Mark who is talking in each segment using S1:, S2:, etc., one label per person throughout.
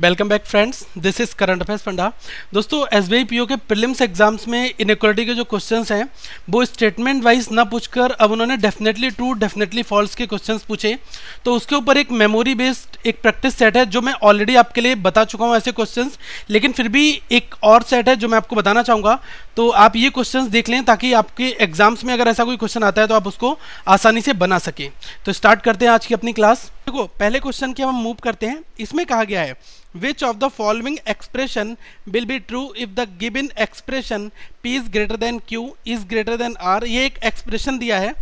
S1: Welcome back friends this is current affairs panda दोस्तों S B के prelims exams में inequality के जो क्वेश्चंस हैं वो स्टेटमेंट वाइज ना पूछकर अब उन्होंने डेफिनेटली ट्रू डेफिनेटली फॉल्स के क्वेश्चंस पूछे तो उसके ऊपर एक मेमोरी बेस्ड एक प्रैक्टिस सेट है जो मैं ऑलरेडी आपके लिए बता चुका हूँ ऐसे क्वेश्चन लेकिन फिर भी एक और सेट है जो मैं आपको बताना चाहूँगा तो आप ये क्वेश्चन देख लें ताकि आपके एग्जाम्स में अगर ऐसा कोई क्वेश्चन आता है तो आप उसको आसानी से बना सकें तो स्टार्ट करते हैं आज की अपनी क्लास देखो पहले क्वेश्चन की हम मूव करते हैं इसमें कहा गया है which of the following expression will be true if the given expression p is greater than q e is greater than r ये एक expression दिया है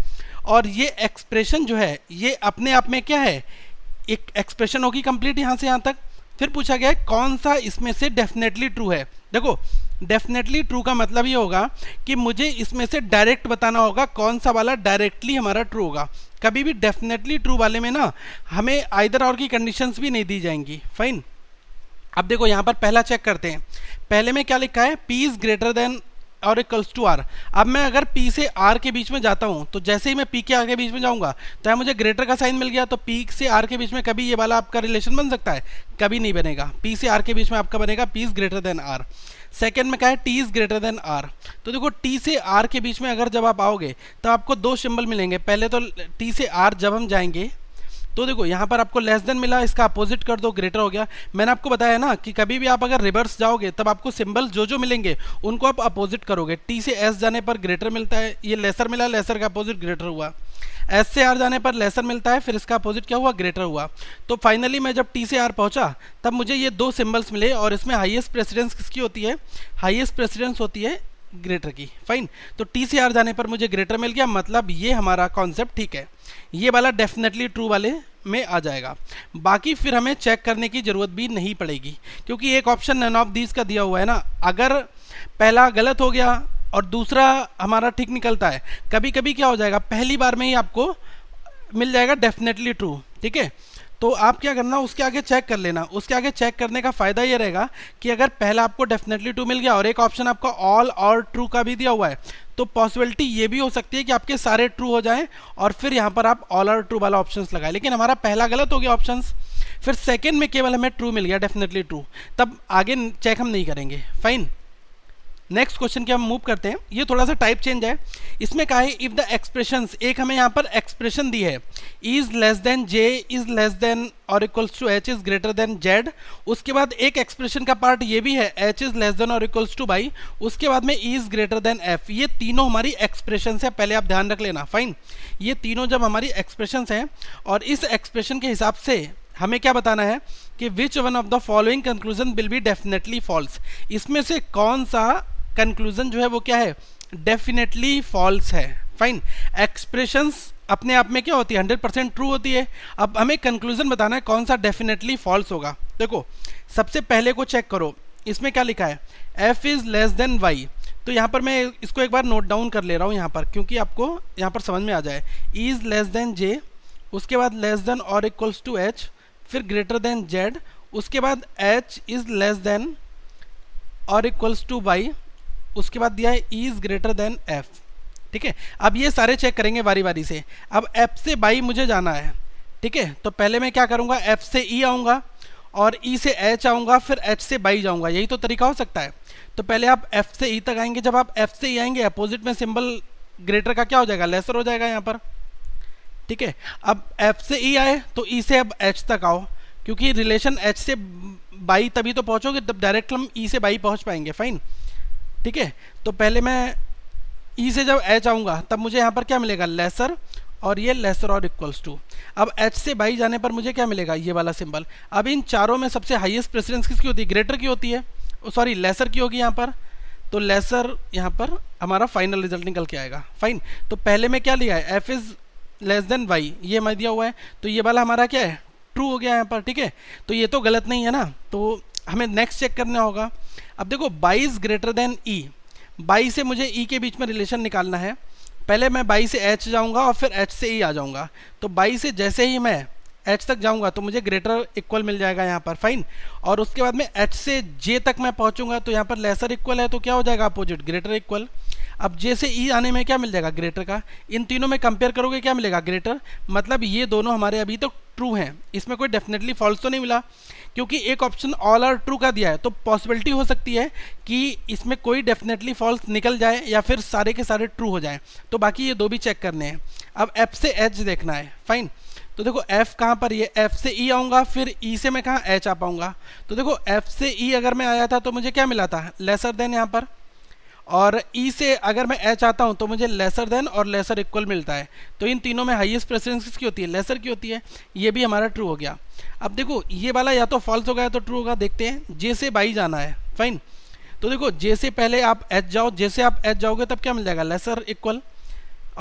S1: और ये एक्सप्रेशन जो है ये अपने आप में क्या है एक एक्सप्रेशन होगी कंप्लीट यहाँ से यहाँ तक फिर पूछा गया है कौन सा इसमें से डेफिनेटली ट्रू है देखो डेफिनेटली ट्रू का मतलब ये होगा कि मुझे इसमें से डायरेक्ट बताना होगा कौन सा वाला डायरेक्टली हमारा ट्रू होगा कभी भी डेफिनेटली ट्रू वाले में ना हमें आइदर और की कंडीशंस भी नहीं दी जाएंगी फाइन अब देखो यहाँ पर पहला चेक करते हैं पहले में क्या लिखा है पी इज़ ग्रेटर देन और इक्वल्स टू आर अब मैं अगर पी से आर के बीच में जाता हूँ तो जैसे ही मैं पी के आर के बीच में जाऊँगा तो मुझे ग्रेटर का साइन मिल गया तो पी से आर के बीच में कभी ये वाला आपका रिलेशन बन सकता है कभी नहीं बनेगा पी से आर के बीच में आपका बनेगा P is greater than R second में क्या है T is greater than R तो देखो टी से आर के बीच में अगर जब आप आओगे तो आपको दो सिम्बल मिलेंगे पहले तो टी से आर जब हम जाएंगे तो देखो यहाँ पर आपको लेस देन मिला इसका अपोजिट कर दो ग्रेटर हो गया मैंने आपको बताया ना कि कभी भी आप अगर रिवर्स जाओगे तब आपको सिंबल जो जो मिलेंगे उनको आप अपोजिट करोगे टी से एस जाने पर ग्रेटर मिलता है ये लेसर मिला लेसर का अपोजिट ग्रेटर हुआ एस से आर जाने पर लेसर मिलता है फिर इसका अपोजिट क्या हुआ ग्रेटर हुआ तो फाइनली मैं जब टी से आर पहुँचा तब मुझे ये दो सिम्बल्स मिले और इसमें हाइएस्ट प्रेसिडेंस किसकी होती है हाइएस्ट प्रेसिडेंस होती है ग्रेटर की फाइन तो टी से आर जाने पर मुझे ग्रेटर मिल गया मतलब ये हमारा कॉन्सेप्ट ठीक है ये वाला डेफिनेटली ट्रू वाले में आ जाएगा बाकी फिर हमें चेक करने की ज़रूरत भी नहीं पड़ेगी क्योंकि एक ऑप्शन नन ऑफ दीज का दिया हुआ है ना अगर पहला गलत हो गया और दूसरा हमारा ठीक निकलता है कभी कभी क्या हो जाएगा पहली बार में ही आपको मिल जाएगा डेफिनेटली ट्रू ठीक है तो आप क्या करना उसके आगे चेक कर लेना उसके आगे चेक करने का फ़ायदा ये रहेगा कि अगर पहला आपको डेफिनेटली टू मिल गया और एक ऑप्शन आपका ऑल और ट्रू का भी दिया हुआ है तो पॉसिबिलिटी ये भी हो सकती है कि आपके सारे ट्रू हो जाएं और फिर यहाँ पर आप ऑल और ट्रू वाला ऑप्शन लगाए लेकिन हमारा पहला गलत हो गया ऑप्शन फिर सेकेंड में केवल हमें ट्रू मिल गया डेफिनेटली ट्रू तब आगे चेक हम नहीं करेंगे फाइन नेक्स्ट क्वेश्चन की हम मूव करते हैं ये थोड़ा सा टाइप चेंज है इसमें कहा है इफ़ द एक्सप्रेशन एक हमें यहाँ पर एक्सप्रेशन दी है is less than J is less than और equals to H is greater than Z उसके बाद एक एक्सप्रेशन का पार्ट ये भी है एच इज लेस देन और इक्वल्स टू बाई उसके बाद में इज ग्रेटर देन एफ ये तीनों हमारी एक्सप्रेशन है पहले आप ध्यान रख लेना फाइन ये तीनों जब हमारी एक्सप्रेशन हैं और इस एक्सप्रेशन के हिसाब से हमें क्या बताना है कि which one of the following conclusion will be definitely false इसमें से कौन सा कंक्लूजन जो है वो क्या है डेफिनेटली फॉल्स है फाइन एक्सप्रेशंस अपने आप में क्या होती है हंड्रेड परसेंट ट्रू होती है अब हमें कंक्लूजन बताना है कौन सा डेफिनेटली फॉल्स होगा देखो सबसे पहले को चेक करो इसमें क्या लिखा है F is less than Y तो यहाँ पर मैं इसको एक बार नोट डाउन कर ले रहा हूँ यहाँ पर क्योंकि आपको यहाँ पर समझ में आ जाए इज़ लेस देन जे उसके बाद लेस देन और इक्वल्स टू एच फिर ग्रेटर देन जेड उसके बाद एच इज़ लेस देन और इक्वल्स टू वाई उसके बाद दिया है E is greater than F ठीक है अब ये सारे चेक करेंगे बारी बारी से अब एफ से बाई मुझे जाना है ठीक है तो पहले मैं क्या करूँगा एफ से ई e आऊँगा और ई e से एच आऊँगा फिर एच से बाई जाऊँगा यही तो तरीका हो सकता है तो पहले आप एफ से ई e तक आएंगे जब आप एफ से ई e आएंगे अपोजिट में सिंबल ग्रेटर का क्या हो जाएगा लेसर हो जाएगा यहाँ पर ठीक है अब एफ से ई e आए तो ई e से अब एच तक आओ क्योंकि रिलेशन एच से बाई तभी तो पहुँचोगे तब डायरेक्ट हम ई e से बाई पहुँच पाएंगे फाइन ठीक है तो पहले मैं ई e से जब एच आऊँगा तब मुझे यहाँ पर क्या मिलेगा लेसर और ये लेसर और इक्वल्स टू अब एच से बाई जाने पर मुझे क्या मिलेगा ये वाला सिंबल अब इन चारों में सबसे हाईएस्ट प्रेसिडेंस किसकी होती है ग्रेटर की होती है सॉरी लेसर की होगी यहाँ पर तो लेसर यहाँ पर हमारा फाइनल रिजल्ट निकल के आएगा फाइन तो पहले में क्या लिया है F is less than Y ये हमें दिया हुआ है तो ये वाला हमारा क्या है ट्रू हो गया यहाँ पर ठीक है तो ये तो गलत नहीं है ना तो हमें नेक्स्ट चेक करना होगा अब देखो बाईस ग्रेटर देन ई बाई से मुझे ई e के बीच में रिलेशन निकालना है पहले मैं बाई से एच जाऊंगा और फिर एच से ई e आ जाऊंगा तो बाई से जैसे ही मैं एच तक जाऊंगा तो मुझे ग्रेटर इक्वल मिल जाएगा यहाँ पर फाइन और उसके बाद में एच से जे तक मैं पहुँचूंगा तो यहाँ पर लेसर इक्वल है तो क्या हो जाएगा अपोजिट ग्रेटर इक्वल अब जैसे ई आने में क्या मिल जाएगा ग्रेटर का इन तीनों में कंपेयर करोगे क्या मिलेगा ग्रेटर मतलब ये दोनों हमारे अभी तो ट्रू हैं इसमें कोई डेफिनेटली फॉल्स तो नहीं मिला क्योंकि एक ऑप्शन ऑल आर ट्रू का दिया है तो पॉसिबिलिटी हो सकती है कि इसमें कोई डेफिनेटली फॉल्स निकल जाए या फिर सारे के सारे ट्रू हो जाए तो बाकी ये दो भी चेक करने हैं अब एफ से एच देखना है फाइन तो देखो F कहाँ पर ये F से E आऊँगा फिर E से मैं कहाँ H आ पाऊँगा तो देखो F से E अगर मैं आया था तो मुझे क्या मिला था लेसर देन यहाँ पर और ई e से अगर मैं एच आता हूँ तो मुझे लेसर देन और लेसर इक्वल मिलता है तो इन तीनों में हाइएस्ट प्रेफरेंस किसकी होती है लेसर की होती है ये भी हमारा ट्रू हो गया अब देखो ये वाला या तो फॉल्स होगा या तो ट्रू होगा देखते हैं जे से बाई जाना है फाइन तो देखो जे से पहले आप एच जाओ जैसे आप एच जाओगे तब क्या मिल जाएगा लेसर इक्वल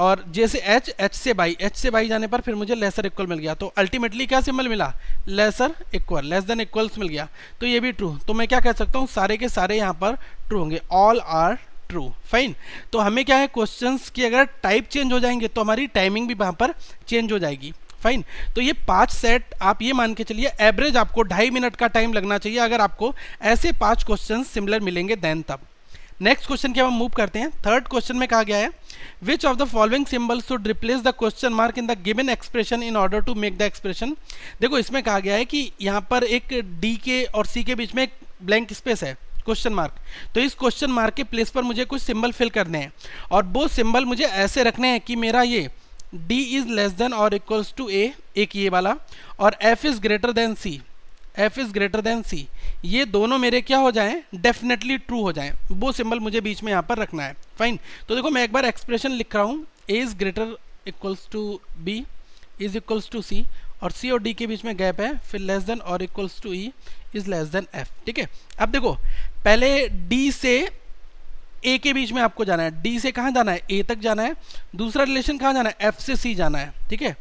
S1: और जैसे एच एच से बाई एच से बाई जाने पर फिर मुझे लेसर इक्वल मिल गया तो अल्टीमेटली क्या सिंबल मिला lesser equal less than equals मिल गया तो ये भी ट्रू तो मैं क्या कह सकता हूँ सारे के सारे यहाँ पर ट्रू होंगे ऑल आर ट्रू फाइन तो हमें क्या है क्वेश्चंस की अगर टाइप चेंज हो जाएंगे तो हमारी टाइमिंग भी वहाँ पर चेंज हो जाएगी फाइन तो ये पांच सेट आप ये मान के चलिए एवरेज आपको ढाई मिनट का टाइम लगना चाहिए अगर आपको ऐसे पांच क्वेश्चन सिमिलर मिलेंगे देन तब नेक्स्ट क्वेश्चन की हम मूव करते हैं थर्ड क्वेश्चन में कहा गया है which of the following symbol should replace the question mark in the given expression in order to make the expression देखो इसमें कहा गया है कि यहाँ पर एक डी के और सी के बीच में एक ब्लैंक स्पेस है क्वेश्चन मार्क तो इस क्वेश्चन मार्क के प्लेस पर मुझे कुछ सिंबल फिल करने हैं और वो सिंबल मुझे ऐसे रखने हैं कि मेरा ये d इज़ लेस देन और इक्वल्स टू a एक ये वाला और f is greater than c f is greater than c ये दोनों मेरे क्या हो जाएं डेफिनेटली ट्रू हो जाएं वो सिंबल मुझे बीच में यहाँ पर रखना है फाइन तो देखो मैं एक बार एक्सप्रेशन लिख रहा हूँ a is greater equals to b is equals to C और सी और डी के बीच में गैप है फिर लेस देन और equals to E is less than F ठीक है अब देखो पहले डी से ए के बीच में आपको जाना है डी से कहाँ जाना है ए तक जाना है दूसरा रिलेशन कहाँ जाना है एफ से सी जाना है ठीक है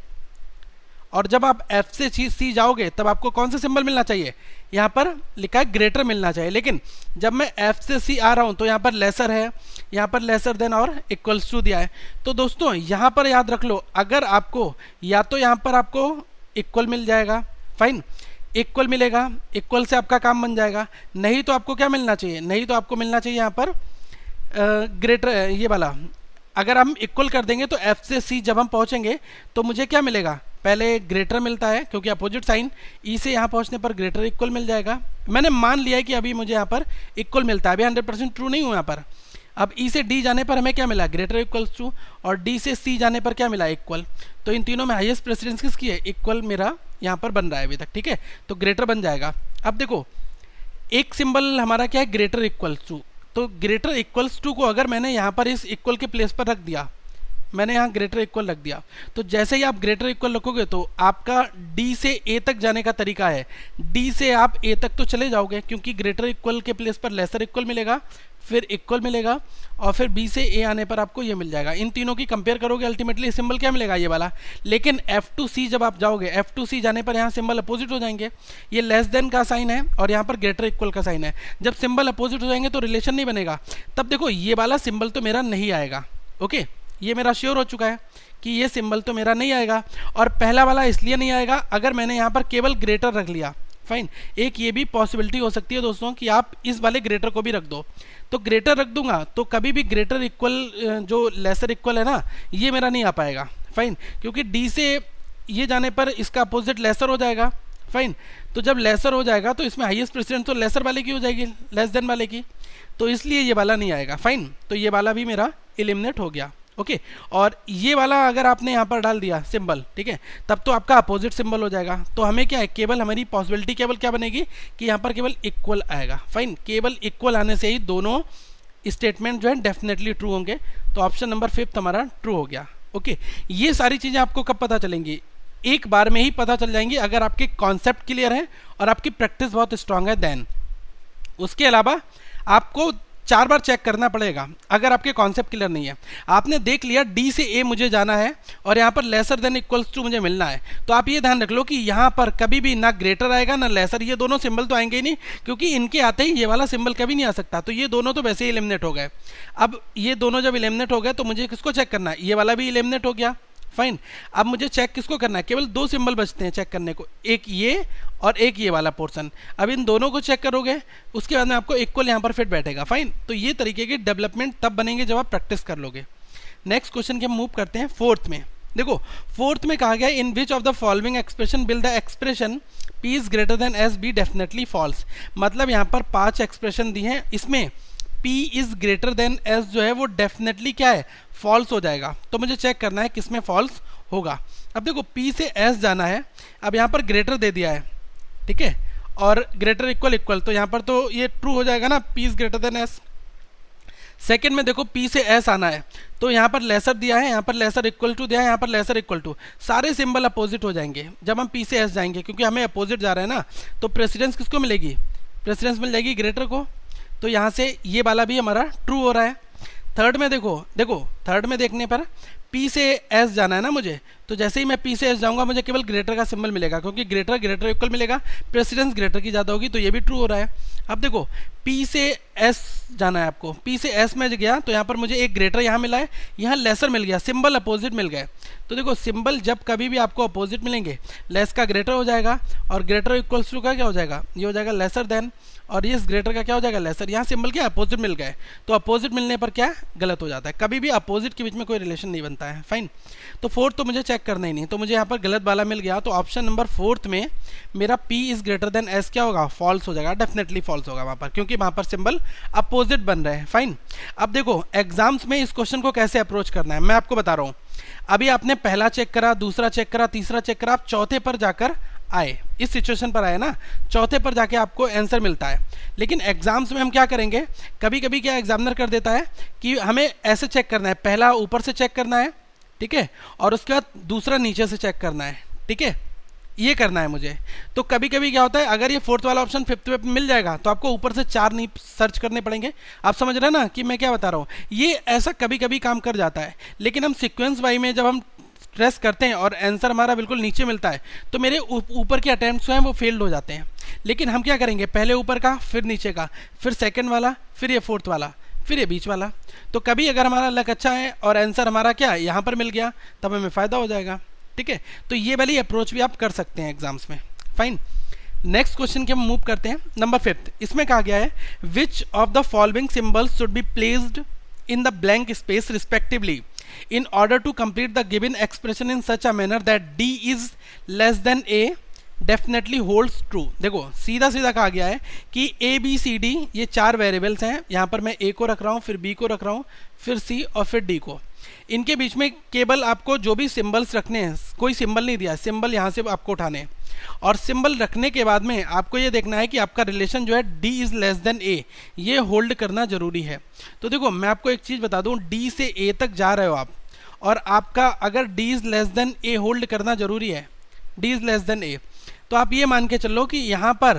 S1: और जब आप एफ से सी सी जाओगे तब आपको कौन सा सिंबल मिलना चाहिए यहाँ पर लिखा है ग्रेटर मिलना चाहिए लेकिन जब मैं एफ से सी आ रहा हूँ तो यहाँ पर लेसर है यहाँ पर लेसर देन और इक्वल्स टू दिया है तो दोस्तों यहाँ पर याद रख लो अगर आपको या तो यहाँ पर आपको इक्वल मिल जाएगा फाइन इक्वल मिलेगा इक्वल से आपका काम बन जाएगा नहीं तो आपको क्या मिलना चाहिए नहीं तो आपको मिलना चाहिए यहाँ पर ग्रेटर ये वाला अगर हम इक्वल कर देंगे तो एफ से सी जब हम पहुँचेंगे तो मुझे क्या मिलेगा पहले ग्रेटर मिलता है क्योंकि अपोजिट साइन ई से यहाँ पहुँचने पर ग्रेटर इक्वल मिल जाएगा मैंने मान लिया है कि अभी मुझे यहाँ पर इक्वल मिलता है अभी हंड्रेड परसेंट ट्रू नहीं हूँ यहाँ पर अब ई e से डी जाने पर हमें क्या मिला ग्रेटर इक्वल्स टू और डी से सी जाने पर क्या मिला इक्वल तो इन तीनों में हाइएस्ट प्रेसिडेंस किसकी है इक्वल मेरा यहाँ पर बन रहा है अभी तक ठीक है तो ग्रेटर बन जाएगा अब देखो एक सिंबल हमारा क्या है ग्रेटर इक्वल्स टू तो ग्रेटर इक्वल्स टू को अगर मैंने यहाँ पर इस इक्वल के प्लेस पर रख दिया मैंने यहाँ ग्रेटर इक्वल रख दिया तो जैसे ही आप ग्रेटर इक्वल रखोगे तो आपका डी से ए तक जाने का तरीका है डी से आप ए तक तो चले जाओगे क्योंकि ग्रेटर इक्वल के प्लेस पर लेसर इक्वल मिलेगा फिर इक्वल मिलेगा और फिर बी से ए आने पर आपको ये मिल जाएगा इन तीनों की कंपेयर करोगे अल्टीमेटली सिंबल क्या मिलेगा ये वाला लेकिन एफ टू सी जब आप जाओगे एफ टू सी जाने पर यहाँ सिंबल अपोजिट हो जाएंगे ये लेस देन का साइन है और यहाँ पर ग्रेटर इक्वल का साइन है जब सिंबल अपोजिट हो जाएंगे तो रिलेशन नहीं बनेगा तब देखो ये वाला सिंबल तो मेरा नहीं आएगा ओके okay? ये मेरा श्योर हो चुका है कि ये सिंबल तो मेरा नहीं आएगा और पहला वाला इसलिए नहीं आएगा अगर मैंने यहाँ पर केवल ग्रेटर रख लिया फाइन एक ये भी पॉसिबिलिटी हो सकती है दोस्तों कि आप इस वाले ग्रेटर को भी रख दो तो ग्रेटर रख दूंगा तो कभी भी ग्रेटर इक्वल जो लेसर इक्वल है ना ये मेरा नहीं आ पाएगा फाइन क्योंकि डी से ये जाने पर इसका अपोजिट लेसर हो जाएगा फाइन तो जब लेसर हो जाएगा तो इसमें हाईएस्ट प्रेसिडेंट तो लेसर वाले की हो जाएगी लेस देन वाले की तो इसलिए ये वाला नहीं आएगा फाइन तो ये वाला भी मेरा एलिमिनेट हो गया ओके और ये वाला अगर आपने यहाँ पर डाल दिया सिंबल ठीक है तब तो आपका अपोजिट सिंबल हो जाएगा तो हमें क्या है केवल हमारी पॉसिबिलिटी केवल क्या बनेगी कि यहाँ पर केवल इक्वल आएगा फाइन केवल इक्वल आने से ही दोनों स्टेटमेंट जो है डेफिनेटली ट्रू होंगे तो ऑप्शन नंबर फिफ्थ हमारा ट्रू हो गया ओके ये सारी चीज़ें आपको कब पता चलेंगी एक बार में ही पता चल जाएंगी अगर आपके कॉन्सेप्ट क्लियर हैं और आपकी प्रैक्टिस बहुत स्ट्रांग है देन उसके अलावा आपको चार बार चेक करना पड़ेगा अगर आपके कॉन्सेप्ट क्लियर नहीं है आपने देख लिया डी से ए मुझे जाना है और यहाँ पर लेसर देन इक्वल्स टू मुझे मिलना है तो आप ये ध्यान रख लो कि यहाँ पर कभी भी ना ग्रेटर आएगा ना लेसर ये दोनों सिंबल तो आएंगे ही नहीं क्योंकि इनके आते ही ये वाला सिंबल कभी नहीं आ सकता तो ये दोनों तो वैसे ही इलेमिनेट हो गए अब ये दोनों जब इलेमिनेट हो गए तो मुझे किसको चेक करना है ये वाला भी इलेमिनेट हो गया फाइन अब मुझे चेक किसको करना है केवल दो सिंबल बचते हैं चेक करने को एक ये और एक ये वाला पोर्सन अब इन दोनों को चेक करोगे उसके बाद में आपको इक्वल यहाँ पर फिट बैठेगा फाइन तो ये तरीके के डेवलपमेंट तब बनेंगे जब आप प्रैक्टिस कर लोगे नेक्स्ट क्वेश्चन के हम मूव करते हैं फोर्थ में देखो फोर्थ में कहा गया in which of the following expression will the expression P is greater than S be definitely false मतलब यहाँ पर पांच एक्सप्रेशन दी हैं इसमें p is greater than s जो है वो डेफिनेटली क्या है फॉल्स हो जाएगा तो मुझे चेक करना है किस में फॉल्स होगा अब देखो p से s जाना है अब यहाँ पर ग्रेटर दे दिया है ठीक है और ग्रेटर इक्वल इक्वल तो यहाँ पर तो ये ट्रू हो जाएगा ना p is greater than s second में देखो पी से एस आना है तो यहाँ पर लेसर दिया है यहाँ पर लेसर इक्वल टू दिया है यहाँ पर लेसर इक्वल टू सारे सिंबल अपोजिट हो जाएंगे जब हम पी से एस जाएंगे क्योंकि हमें अपोजिट जा रहे हैं ना तो प्रेसिडेंस किसको मिलेगी प्रेसिडेंस मिल जाएगी ग्रेटर को तो यहाँ से ये वाला भी हमारा ट्रू हो रहा है थर्ड में देखो देखो थर्ड में देखने पर P से S जाना है ना मुझे तो जैसे ही मैं P से S जाऊंगा मुझे केवल ग्रेटर का सिंबल मिलेगा क्योंकि ग्रेटर ग्रेटर इक्वल मिलेगा प्रेसिडेंस ग्रेटर की ज़्यादा होगी तो ये भी ट्रू हो रहा है अब देखो P से S जाना है आपको P से S में गया तो यहाँ पर मुझे एक ग्रेटर यहाँ मिला है यहाँ लेसर मिल गया सिंबल अपोजिट मिल गए तो देखो सिंबल जब कभी भी आपको अपोजिट मिलेंगे लेस का ग्रेटर हो जाएगा और ग्रेटर इक्वल्स टू का क्या हो जाएगा ये हो जाएगा लेसर देन और ये इस ग्रेटर का क्या हो जाएगा लेसर यहाँ सिंबल क्या अपोजिट मिल गए तो अपोजिट मिलने पर क्या गलत हो जाता है कभी भी अपोजिट अपोजिट के बीच में कोई रिलेशन नहीं बनता है फाइन तो फोर्थ तो मुझे चेक करना ही नहीं तो मुझे यहाँ पर गलत वाला मिल गया तो ऑप्शन नंबर फोर्थ में मेरा P is greater than S क्या होगा फॉल्स हो जाएगा डेफिनेटली फॉल्स होगा वहाँ पर क्योंकि वहाँ पर सिंबल अपोजिट बन रहे हैं फाइन अब देखो एग्जाम्स में इस क्वेश्चन को कैसे अप्रोच करना है मैं आपको बता रहा हूँ अभी आपने पहला चेक करा दूसरा चेक करा तीसरा चेक करा आप चौथे पर जाकर आए इस सिचुएशन पर आए ना चौथे पर जाके आपको आंसर मिलता है लेकिन एग्ज़ाम्स में हम क्या करेंगे कभी कभी क्या एग्जामिनर कर देता है कि हमें ऐसे चेक करना है पहला ऊपर से चेक करना है ठीक है और उसके बाद दूसरा नीचे से चेक करना है ठीक है ये करना है मुझे तो कभी कभी क्या होता है अगर ये फोर्थ वाला ऑप्शन फिफ्थ वे मिल जाएगा तो आपको ऊपर से चार नहीं सर्च करने पड़ेंगे आप समझ रहे हैं ना कि मैं क्या बता रहा हूँ ये ऐसा कभी कभी काम कर जाता है लेकिन हम सिक्वेंस वाई में जब हम स्ट्रेस करते हैं और आंसर हमारा बिल्कुल नीचे मिलता है तो मेरे ऊपर के अटैम्प्ट हैं वो फेल्ड हो जाते हैं लेकिन हम क्या करेंगे पहले ऊपर का फिर नीचे का फिर सेकेंड वाला फिर ये फोर्थ वाला फिर ये बीच वाला तो कभी अगर हमारा लक अच्छा है और आंसर हमारा क्या है यहाँ पर मिल गया तब हमें फ़ायदा हो जाएगा ठीक है तो ये वाली अप्रोच भी आप कर सकते हैं एग्जाम्स में फाइन नेक्स्ट क्वेश्चन के हम मूव करते हैं नंबर फिफ्थ इसमें कहा गया है which of the following symbols should be placed in the blank space respectively in order to complete the given expression in such a manner that d is less than a definitely holds true देखो सीधा सीधा कहा गया है कि A B C D ये चार variables हैं यहाँ पर मैं ए को रख रहा हूँ फिर बी को रख रहा हूँ फिर सी और फिर डी को इनके बीच में केवल आपको जो भी सिंबल्स रखने हैं कोई सिंबल नहीं दिया सिंबल यहाँ से आपको उठाने हैं और सिंबल रखने के बाद में आपको ये देखना है कि आपका रिलेशन जो है D is less than A ये होल्ड करना ज़रूरी है तो देखो मैं आपको एक चीज़ बता दूँ डी से ए तक जा रहे हो आप और आपका अगर D is less than A hold करना ज़रूरी है D is less than A तो आप ये मान के चलो कि यहाँ पर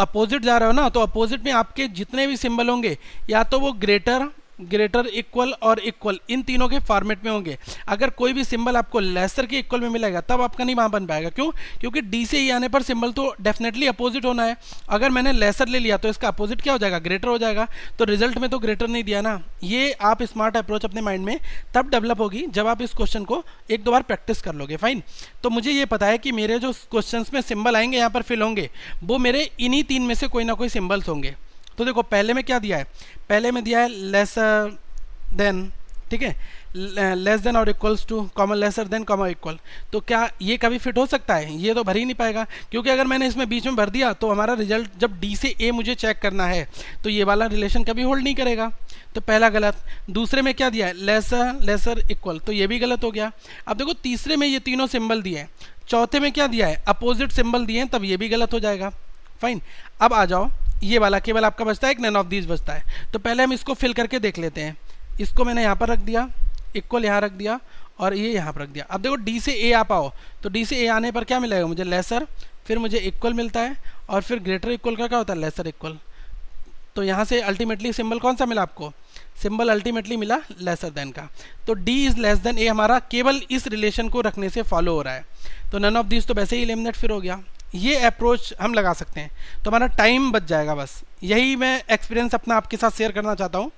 S1: अपोजिट जा रहे हो ना तो अपोजिट में आपके जितने भी सिंबल होंगे या तो वो ग्रेटर ग्रेटर इक्वल और इक्वल इन तीनों के फॉर्मेट में होंगे अगर कोई भी सिंबल आपको लेसर के इक्वल में मिलेगा तब आपका नहीं वहाँ बन पाएगा क्यों क्योंकि डी से ही e आने पर सिंबल तो डेफिनेटली अपोजिट होना है अगर मैंने लेसर ले लिया तो इसका अपोजिट क्या हो जाएगा ग्रेटर हो जाएगा तो रिजल्ट में तो ग्रेटर नहीं दिया ना ये आप स्मार्ट अप्रोच अपने माइंड में तब डेवलप होगी जब आप इस क्वेश्चन को एक दो बार प्रैक्टिस कर लोगे फाइन तो मुझे ये पता है कि मेरे जो क्वेश्चन में सिम्बल आएंगे यहाँ पर फिल होंगे वो मेरे इन्हीं तीन में से कोई ना कोई सिंबल्स होंगे तो देखो पहले में क्या दिया है पहले में दिया है लेसर देन uh, ठीक है लेस देन और equals to common lesser than common equal तो क्या ये कभी फिट हो सकता है ये तो भर ही नहीं पाएगा क्योंकि अगर मैंने इसमें बीच में भर दिया तो हमारा रिजल्ट जब डी से ए मुझे चेक करना है तो ये वाला रिलेशन कभी होल्ड नहीं करेगा तो पहला गलत दूसरे में क्या दिया है लेसर लेसर इक्वल तो ये भी गलत हो गया अब देखो तीसरे में ये तीनों सिम्बल दिए हैं चौथे में क्या दिया है अपोजिट सिम्बल दिए हैं तब ये भी गलत हो जाएगा फाइन अब आ जाओ ये वाला केवल आपका बचता है एक नैन ऑफ दीज बचता है तो पहले हम इसको फिल करके देख लेते हैं इसको मैंने यहाँ पर रख दिया इक्वल यहाँ रख दिया और ये यहाँ पर रख दिया अब देखो डी से ए आ पाओ तो डी से ए आने पर क्या मिलेगा मुझे लेसर फिर मुझे इक्वल मिलता है और फिर ग्रेटर इक्वल का क्या होता है लेसर इक्वल तो यहाँ से अल्टीमेटली सिंबल कौन सा मिला आपको सिंबल अल्टीमेटली मिला लेसर देन का तो D is less than A हमारा केवल इस रिलेशन को रखने से फॉलो हो रहा है तो नन ऑफ दिस तो वैसे ही इलेमिनेट फिर हो गया ये अप्रोच हम लगा सकते हैं तो हमारा टाइम बच जाएगा बस यही मैं एक्सपीरियंस अपना आपके साथ शेयर करना चाहता हूँ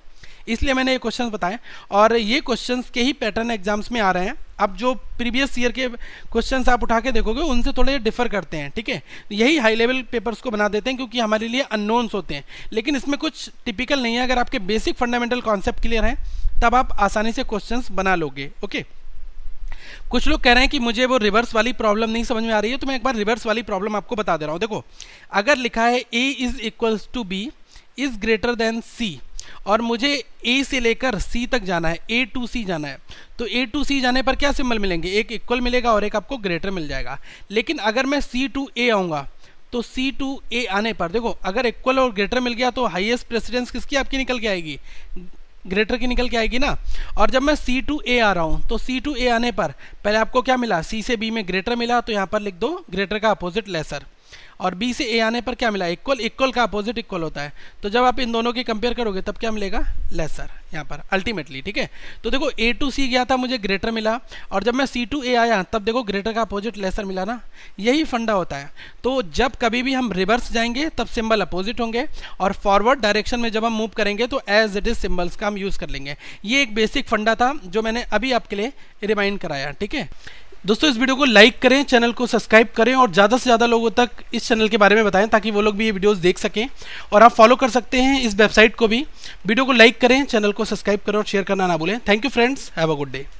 S1: इसलिए मैंने ये क्वेश्चन बताए और ये क्वेश्चन के ही पैटर्न एग्जाम्स में आ रहे हैं अब जो प्रीवियस ईयर के क्वेश्चन आप उठा के देखोगे उनसे थोड़े डिफर करते हैं ठीक है यही हाई लेवल पेपर्स को बना देते हैं क्योंकि हमारे लिए अननोन्स होते हैं लेकिन इसमें कुछ टिपिकल नहीं है अगर आपके बेसिक फंडामेंटल कॉन्सेप्ट क्लियर हैं तब आप आसानी से क्वेश्चन बना लोगे ओके okay? कुछ लोग कह रहे हैं कि मुझे वो रिवर्स वाली प्रॉब्लम नहीं समझ में आ रही है तो मैं एक बार रिवर्स वाली प्रॉब्लम आपको बता दे रहा हूँ देखो अगर लिखा है A is equals to B is greater than C और मुझे ए से लेकर सी तक जाना है ए टू सी जाना है तो ए टू सी जाने पर क्या सिंबल मिलेंगे एक इक्वल मिलेगा और एक आपको ग्रेटर मिल जाएगा लेकिन अगर मैं सी टू ए आऊँगा तो सी टू ए आने पर देखो अगर इक्वल और ग्रेटर मिल गया तो हाईएस्ट प्रेसिडेंस किसकी आपकी निकल के आएगी ग्रेटर की निकल के आएगी ना और जब मैं सी टू ए आ रहा हूँ तो सी टू ए आने पर पहले आपको क्या मिला सी से बी में ग्रेटर मिला तो यहाँ पर लिख दो ग्रेटर का अपोजिट लेसर और बी से ए आने पर क्या मिला इक्वल इक्वल का अपोजिट इक्वल होता है तो जब आप इन दोनों की कंपेयर करोगे तब क्या मिलेगा लेसर यहाँ पर अल्टीमेटली ठीक है तो देखो ए टू सी गया था मुझे ग्रेटर मिला और जब मैं सी टू ए आया तब देखो ग्रेटर का अपोजिट लेसर मिला ना यही फंडा होता है तो जब कभी भी हम रिवर्स जाएंगे तब सिंबल अपोजिट होंगे और फॉरवर्ड डायरेक्शन में जब हम मूव करेंगे तो एज इट इज सिंबल्स का हम यूज़ कर लेंगे ये एक बेसिक फंडा था जो मैंने अभी आपके लिए रिमाइंड कराया ठीक है दोस्तों इस वीडियो को लाइक करें चैनल को सब्सक्राइब करें और ज़्यादा से ज़्यादा लोगों तक इस चैनल के बारे में बताएं ताकि वो लोग भी ये वीडियोस देख सकें और आप फॉलो कर सकते हैं इस वेबसाइट को भी वीडियो को लाइक करें चैनल को सब्सक्राइब करें और शेयर करना ना भूलें thank you friends have a good day